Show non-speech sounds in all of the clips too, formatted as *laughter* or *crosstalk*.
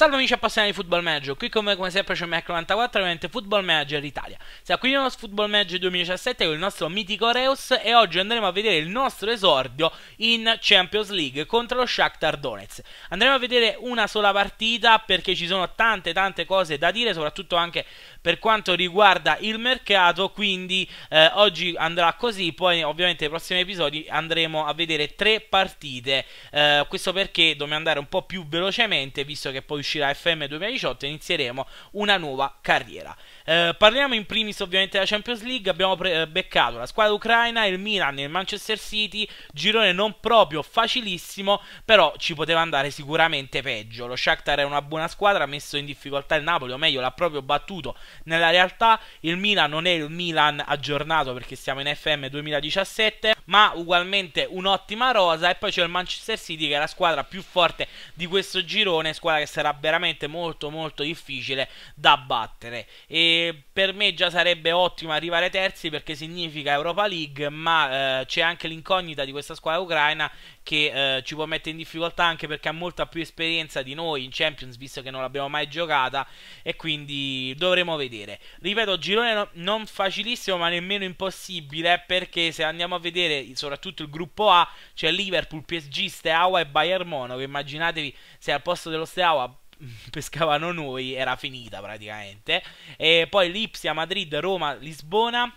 Salve amici appassionati di Football Manager, qui come, come sempre c'è Mac94 ovviamente Football Manager Italia. Siamo qui nostro Football Manager 2017 con il nostro mitico Reus e oggi andremo a vedere il nostro esordio in Champions League contro lo Shakhtar Donetsk. Andremo a vedere una sola partita perché ci sono tante tante cose da dire, soprattutto anche per quanto riguarda il mercato, quindi eh, oggi andrà così, poi ovviamente nei prossimi episodi andremo a vedere tre partite, eh, questo perché dobbiamo andare un po' più velocemente, visto che poi uscirà FM 2018 e inizieremo una nuova carriera. Eh, parliamo in primis ovviamente della Champions League, abbiamo pre- eh, beccato la squadra ucraina, il Milan e il Manchester City, girone non proprio facilissimo, però ci poteva andare sicuramente peggio. Lo Shakhtar è una buona squadra, ha messo in difficoltà il Napoli, o meglio l'ha proprio battuto nella realtà, il Milan non è il Milan aggiornato perché siamo in FM 2017, ma ugualmente un'ottima rosa e poi c'è il Manchester City che è la squadra più forte di questo girone, squadra che sarà veramente molto molto difficile da battere. E per me già sarebbe ottimo arrivare terzi perché significa Europa League, ma eh, c'è anche l'incognita di questa squadra ucraina che eh, ci può mettere in difficoltà anche perché ha molta più esperienza di noi in Champions visto che non l'abbiamo mai giocata e quindi dovremo vedere. Ripeto, girone no, non facilissimo ma nemmeno impossibile perché se andiamo a vedere soprattutto il gruppo A c'è Liverpool, PSG, Steaua e Bayern Monaco, immaginatevi se al posto dello Steaua *laughs* pescavano noi era finita praticamente. E poi Lipsia, Madrid, Roma, Lisbona.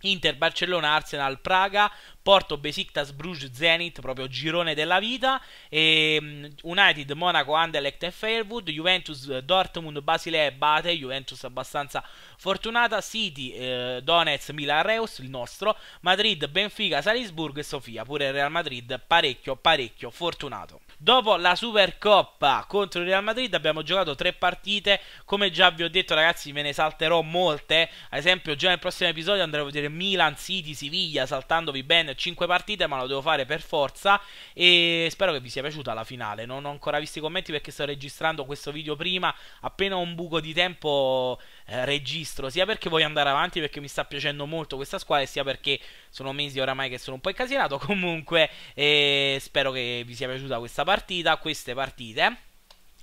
Inter, Barcellona, Arsenal, Praga, Porto, Besiktas, Bruges, Zenit, proprio girone della vita, e mm, United, Monaco, Anderlecht e Fairwood, Juventus, Dortmund, Basilea e Bate, Juventus abbastanza fortunata, City, eh, Donetsk, Milan, Reus, il nostro, Madrid, Benfica, Salisburgo e Sofia, pure Real Madrid parecchio parecchio fortunato. Dopo la Supercoppa contro il Real Madrid abbiamo giocato tre partite, come già vi ho detto ragazzi ve ne salterò molte, ad esempio già nel prossimo episodio andremo a vedere Milan, City, Siviglia, saltandovi ben 5 partite, ma lo devo fare per forza e spero che vi sia piaciuta la finale, non ho ancora visto i commenti perché sto registrando questo video prima, appena ho un buco di tempo eh, registro, sia perché voglio andare avanti perché mi sta piacendo molto questa squadra, sia perché sono mesi oramai che sono un po' incasinato. *laughs* Comunque, eh, spero che vi sia piaciuta questa partita, queste partite.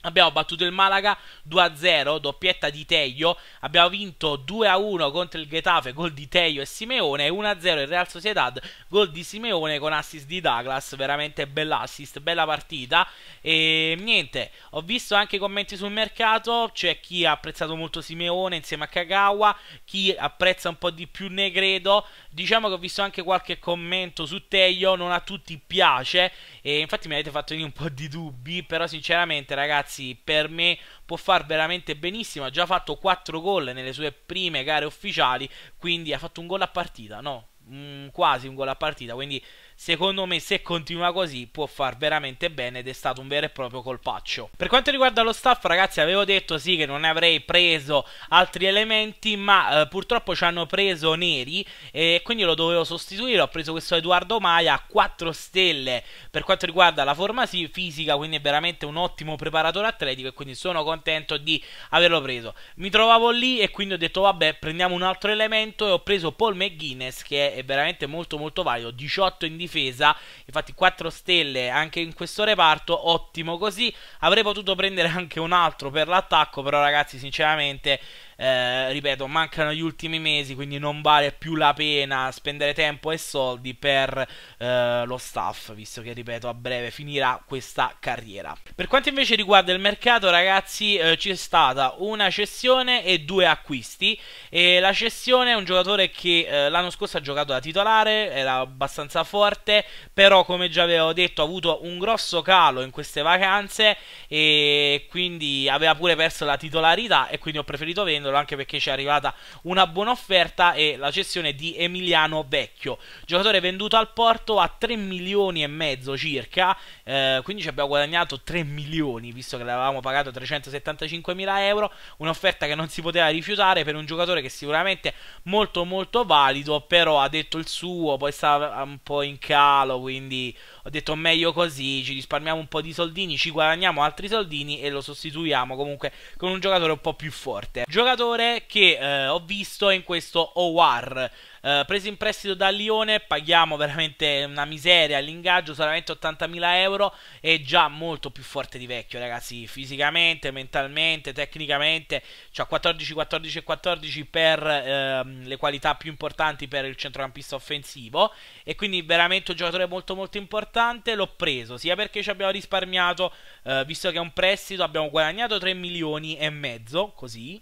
Abbiamo battuto il Malaga 2-0, doppietta di Teglio. Abbiamo vinto 2-1 contro il Getafe, gol di Teglio e Simeone. 1-0 il Real Sociedad, gol di Simeone con assist di Douglas. Veramente bella assist, bella partita. E niente, ho visto anche i commenti sul mercato. C'è chi ha apprezzato molto Simeone insieme a Kagawa, chi apprezza un po' di più Negredo. Diciamo che ho visto anche qualche commento su Teio, non a tutti piace e infatti mi avete fatto un po' di dubbi, però sinceramente ragazzi per me può far veramente benissimo, ha già fatto 4 gol nelle sue prime gare ufficiali, quindi ha fatto un gol a partita, no, mm, quasi un gol a partita, quindi secondo me se continua così può far veramente bene ed è stato un vero e proprio colpaccio. Per quanto riguarda lo staff ragazzi avevo detto sì che non avrei preso altri elementi ma eh, purtroppo ci hanno preso neri e quindi lo dovevo sostituire, ho preso questo Edoardo Maia a 4 stelle per quanto riguarda la forma sì, fisica quindi è veramente un ottimo preparatore atletico e quindi sono contento di averlo preso. Mi trovavo lì e quindi ho detto vabbè prendiamo un altro elemento e ho preso Paul McGuinness che è veramente molto molto valido, 18 in difesa difesa, infatti 4 stelle anche in questo reparto, ottimo così, avrei potuto prendere anche un altro per l'attacco, però ragazzi sinceramente eh, ripeto, mancano gli ultimi mesi, quindi non vale più la pena spendere tempo e soldi per eh, lo staff, visto che, ripeto, a breve finirà questa carriera. Per quanto invece riguarda il mercato, ragazzi, eh, c'è stata una cessione e due acquisti. E la cessione è un giocatore che eh, l'anno scorso ha giocato da titolare, era abbastanza forte, però come già avevo detto ha avuto un grosso calo in queste vacanze e quindi aveva pure perso la titolarità e quindi ho preferito venderlo prendendolo anche perché ci è arrivata una buona offerta e la cessione di Emiliano Vecchio, giocatore venduto al Porto a 3 milioni e mezzo circa, eh, quindi ci abbiamo guadagnato 3 milioni visto che l'avevamo pagato 375 mila euro, un'offerta che non si poteva rifiutare per un giocatore che sicuramente molto molto valido, però ha detto il suo, poi stava un po' in calo, quindi ho detto meglio così, ci risparmiamo un po' di soldini, ci guadagniamo altri soldini e lo sostituiamo comunque con un giocatore un po' più forte. Giocatore che eh, ho visto in questo OWAR, eh, preso in prestito da Lione, paghiamo veramente una miseria all'ingaggio, solamente 80.000 euro. È già molto più forte di vecchio, ragazzi. Fisicamente, mentalmente, tecnicamente, cioè 14, 14 e 14 per ehm, le qualità più importanti per il centrocampista offensivo. E quindi veramente un giocatore molto, molto importante. L'ho preso sia perché ci abbiamo risparmiato, eh, visto che è un prestito, abbiamo guadagnato 3 milioni e mezzo, così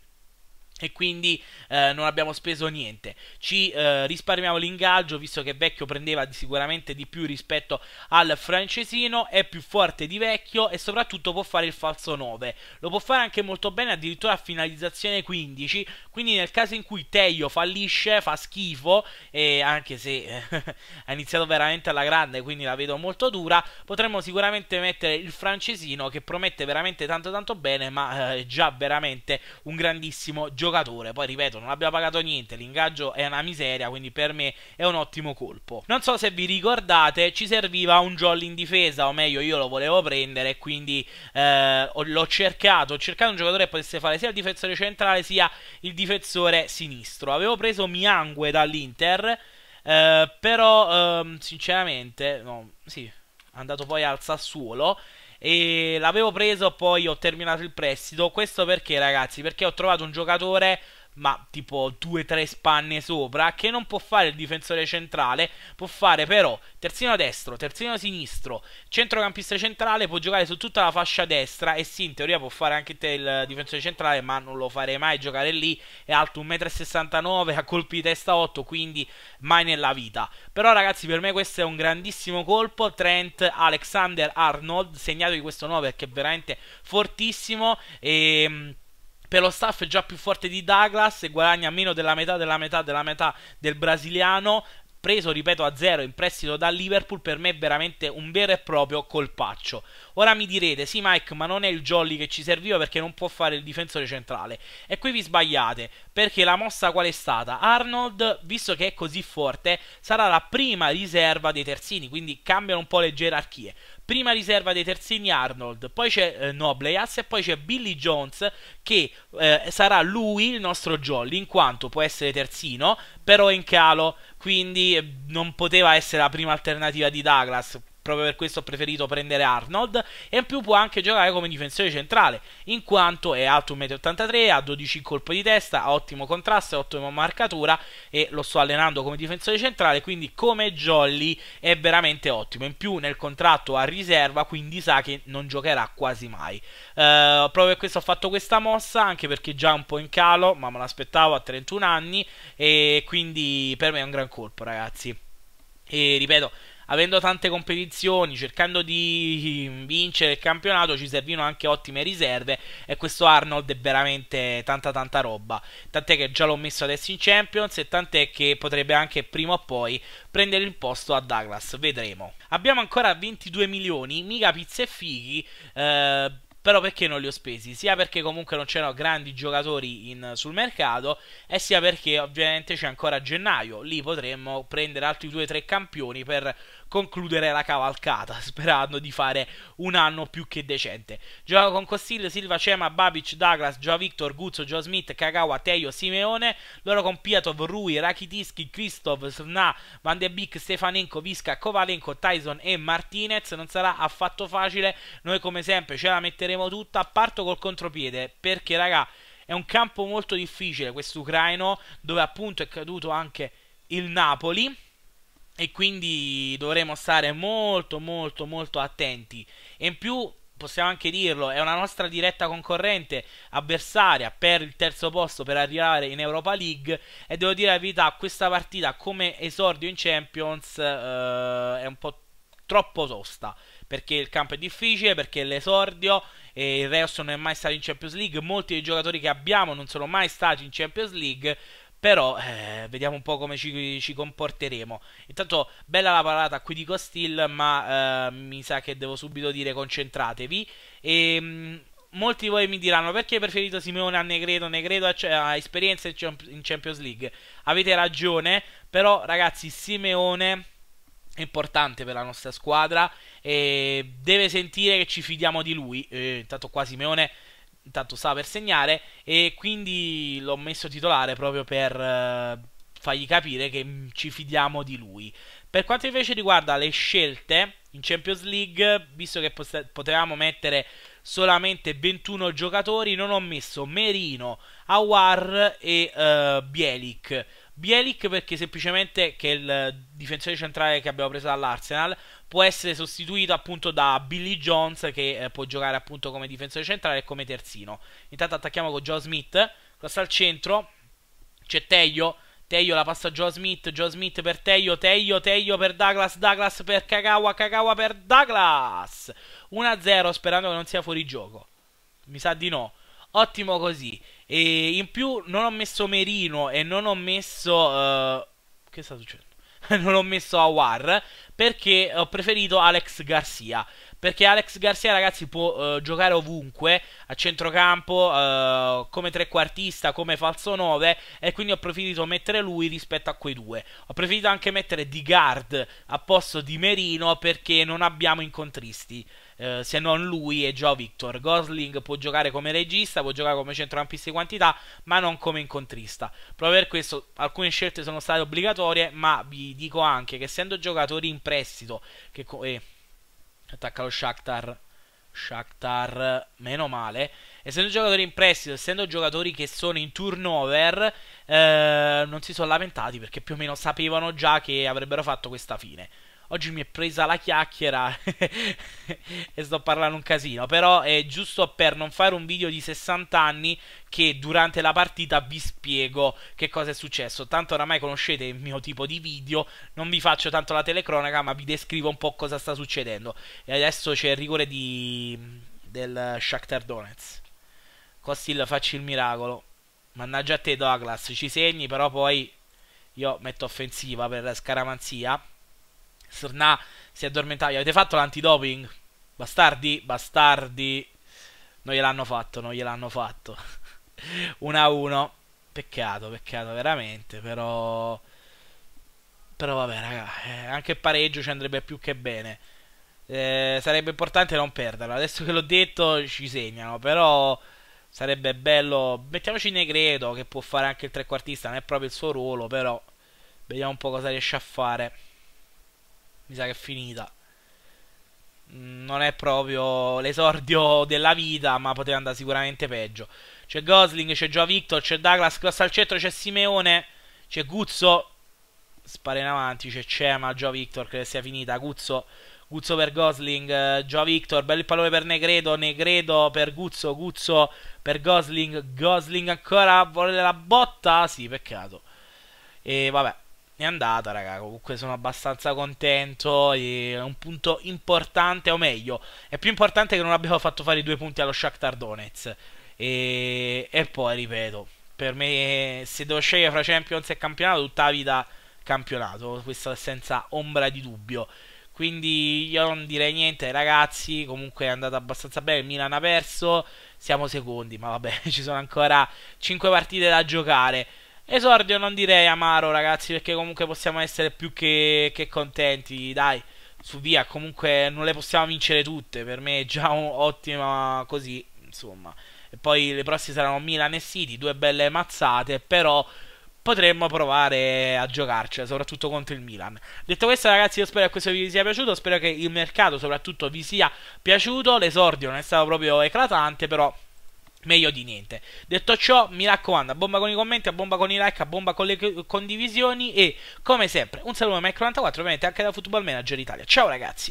e quindi eh, non abbiamo speso niente. Ci eh, risparmiamo l'ingaggio visto che Vecchio prendeva sicuramente di più rispetto al francesino, è più forte di Vecchio e soprattutto può fare il falso 9. Lo può fare anche molto bene addirittura a finalizzazione 15, quindi nel caso in cui Teio fallisce, fa schifo e anche se eh, *laughs* ha iniziato veramente alla grande, quindi la vedo molto dura, potremmo sicuramente mettere il francesino che promette veramente tanto tanto bene, ma eh, è già veramente un grandissimo giocatore giocatore. Poi ripeto, non abbiamo pagato niente, l'ingaggio è una miseria, quindi per me è un ottimo colpo. Non so se vi ricordate, ci serviva un jolly in difesa, o meglio io lo volevo prendere, quindi eh, l'ho cercato, ho cercato un giocatore che potesse fare sia il difensore centrale sia il difensore sinistro. Avevo preso Miangue dall'Inter, eh, però eh, sinceramente, no, sì, è andato poi al Sassuolo e l'avevo preso poi ho terminato il prestito questo perché ragazzi perché ho trovato un giocatore ma tipo 2-3 spanne sopra, che non può fare il difensore centrale, può fare però terzino destro, terzino sinistro, centrocampista centrale, può giocare su tutta la fascia destra e sì, in teoria può fare anche il difensore centrale, ma non lo farei mai giocare lì, è alto 1,69m, ha colpi di testa 8, quindi mai nella vita. Però ragazzi, per me questo è un grandissimo colpo, Trent Alexander Arnold, segnato di questo nuovo perché è veramente fortissimo e ehm, per lo staff è già più forte di Douglas e guadagna meno della metà della metà della metà del brasiliano preso, ripeto, a zero in prestito da Liverpool, per me è veramente un vero e proprio colpaccio. Ora mi direte, sì Mike, ma non è il Jolly che ci serviva perché non può fare il difensore centrale. E qui vi sbagliate, perché la mossa qual è stata? Arnold, visto che è così forte, sarà la prima riserva dei terzini, quindi cambiano un po' le gerarchie prima riserva dei terzini Arnold, poi c'è eh, Nobleas e poi c'è Billy Jones che eh, sarà lui il nostro Jolly in quanto può essere terzino, però è in calo, quindi non poteva essere la prima alternativa di Douglas proprio per questo ho preferito prendere Arnold e in più può anche giocare come difensore centrale in quanto è alto 1,83 m, ha 12 colpi di testa, ha ottimo contrasto, ha ottima marcatura e lo sto allenando come difensore centrale quindi come Jolly è veramente ottimo, in più nel contratto a riserva quindi sa che non giocherà quasi mai. Eh, proprio per questo ho fatto questa mossa anche perché già un po' in calo ma me l'aspettavo a 31 anni e quindi per me è un gran colpo ragazzi. E ripeto, avendo tante competizioni, cercando di vincere il campionato, ci servivano anche ottime riserve e questo Arnold è veramente tanta tanta roba. Tant'è che già l'ho messo adesso in Champions e tant'è che potrebbe anche prima o poi prendere il posto a Douglas, vedremo. Abbiamo ancora 22 milioni, mica pizze e fighi, eh, però perché non li ho spesi? Sia perché comunque non c'erano grandi giocatori in, sul mercato e sia perché ovviamente c'è ancora gennaio, lì potremmo prendere altri 2-3 campioni per concludere la cavalcata, *laughs* sperando di fare un anno più che decente. Gioca con Costillo, Silva, Cema, Babic, Douglas, Joa Victor, Guzzo, Joe Smith, Kagawa, Teio, Simeone, loro con Piatov, Rui, Rakitischi, Kristov, Srna, Van de Beek, Stefanenko, Visca, Kovalenko, Tyson e Martinez. Non sarà affatto facile, noi come sempre ce la metteremo tutta, parto col contropiede, perché raga è un campo molto difficile questo ucraino dove appunto è caduto anche il Napoli e quindi dovremo stare molto molto molto attenti e in più possiamo anche dirlo è una nostra diretta concorrente avversaria per il terzo posto per arrivare in Europa League e devo dire la verità questa partita come esordio in Champions eh, è un po' troppo tosta perché il campo è difficile, perché l'esordio e il Reus non è mai stato in Champions League, molti dei giocatori che abbiamo non sono mai stati in Champions League però eh, vediamo un po' come ci, ci, comporteremo. Intanto, bella la parata qui di Costil, ma eh, mi sa che devo subito dire concentratevi. E, ehm, mh, molti di voi mi diranno perché hai preferito Simeone a Negredo, Negredo ha, esperienza in Champions League. Avete ragione, però ragazzi Simeone è importante per la nostra squadra e deve sentire che ci fidiamo di lui. E, eh, intanto qua Simeone intanto stava per segnare e quindi l'ho messo titolare proprio per eh, fargli capire che mm, ci fidiamo di lui. Per quanto invece riguarda le scelte in Champions League, visto che potevamo mettere solamente 21 giocatori, non ho messo Merino, Awar e uh, Bielik. Bielik perché semplicemente che è il difensore centrale che abbiamo preso dall'Arsenal può essere sostituito appunto da Billy Jones che eh, può giocare appunto come difensore centrale e come terzino. Intanto attacchiamo con Joe Smith, cross al centro, c'è Teglio, Teglio la passa a Joe Smith, Joe Smith per Teglio, Teglio, Teglio per Douglas, Douglas per Kagawa, Kagawa per Douglas. 1-0 sperando che non sia fuori gioco. Mi sa di no. Ottimo così. E in più non ho messo Merino e non ho messo... Uh... Che sta succedendo? *laughs* non ho messo Awar perché ho preferito Alex Garcia perché Alex Garcia, ragazzi, può uh, giocare ovunque, a centrocampo, uh, come trequartista, come falso 9, e quindi ho preferito mettere lui rispetto a quei due. Ho preferito anche mettere Di Guard a posto di Merino perché non abbiamo incontristi. Eh, se non lui e Joe Victor. Gosling può giocare come regista, può giocare come centrocampista di quantità, ma non come incontrista. Proprio per questo alcune scelte sono state obbligatorie, ma vi dico anche che essendo giocatori in prestito, che... eh, attacca lo Shakhtar Shakhtar, meno male. Essendo giocatori in prestito, essendo giocatori che sono in turnover, eh, non si sono lamentati perché più o meno sapevano già che avrebbero fatto questa fine oggi mi è presa la chiacchiera *laughs* e sto parlando un casino, però è giusto per non fare un video di 60 anni che durante la partita vi spiego che cosa è successo. Tanto oramai conoscete il mio tipo di video, non vi faccio tanto la telecronaca, ma vi descrivo un po' cosa sta succedendo. E adesso c'è il rigore di... del Shakhtar Donetsk. Costil facci il miracolo. Mannaggia a te Douglas, ci segni, però poi io metto offensiva per scaramanzia. Sornà si addormentava. Gli avete fatto l'antidoping? Bastardi, bastardi. Non gliel'hanno fatto, non gliel'hanno fatto. 1 *laughs* a 1. Peccato, peccato veramente, però però vabbè, raga, eh, anche il pareggio ci andrebbe più che bene. Eh, sarebbe importante non perderlo. Adesso che l'ho detto ci segnano, però sarebbe bello. Mettiamoci Negredo che può fare anche il trequartista, non è proprio il suo ruolo, però vediamo un po' cosa riesce a fare mi sa che è finita. Mm, non è proprio l'esordio della vita, ma poteva andare sicuramente peggio. C'è Gosling, c'è Joe Victor, c'è Douglas, cross al centro, c'è Simeone, c'è Guzzo. Spara in avanti, c'è Cema, Joe Victor, credo sia finita. Guzzo, Guzzo per Gosling, eh, Joe Victor, bel pallone per Negredo, Negredo per Guzzo, Guzzo per Gosling, Gosling ancora vuole la botta? Sì, peccato. E vabbè, è andata, raga. Comunque sono abbastanza contento. È un punto importante, o meglio, è più importante che non abbiamo fatto fare i due punti allo Shakhtar Donetsk. E, e poi, ripeto, per me, se devo scegliere fra Champions e campionato, tutta la vita campionato. Questo senza ombra di dubbio. Quindi io non direi niente ragazzi, comunque è andata abbastanza bene, il Milan ha perso, siamo secondi, ma vabbè, *laughs* ci sono ancora 5 partite da giocare. Esordio non direi amaro, ragazzi, perché comunque possiamo essere più che, che contenti, dai. Su via, comunque non le possiamo vincere tutte, per me è già ottima così, insomma. E poi le prossime saranno Milan e City, due belle mazzate, però potremmo provare a giocarcela, soprattutto contro il Milan. Detto questo, ragazzi, io spero che questo video vi sia piaciuto. Spero che il mercato, soprattutto, vi sia piaciuto. L'esordio non è stato proprio eclatante, però meglio di niente. Detto ciò, mi raccomando, a bomba con i commenti, a bomba con i like, a bomba con le condivisioni e come sempre un saluto a Mac94 ovviamente anche da Football Manager Italia. Ciao ragazzi!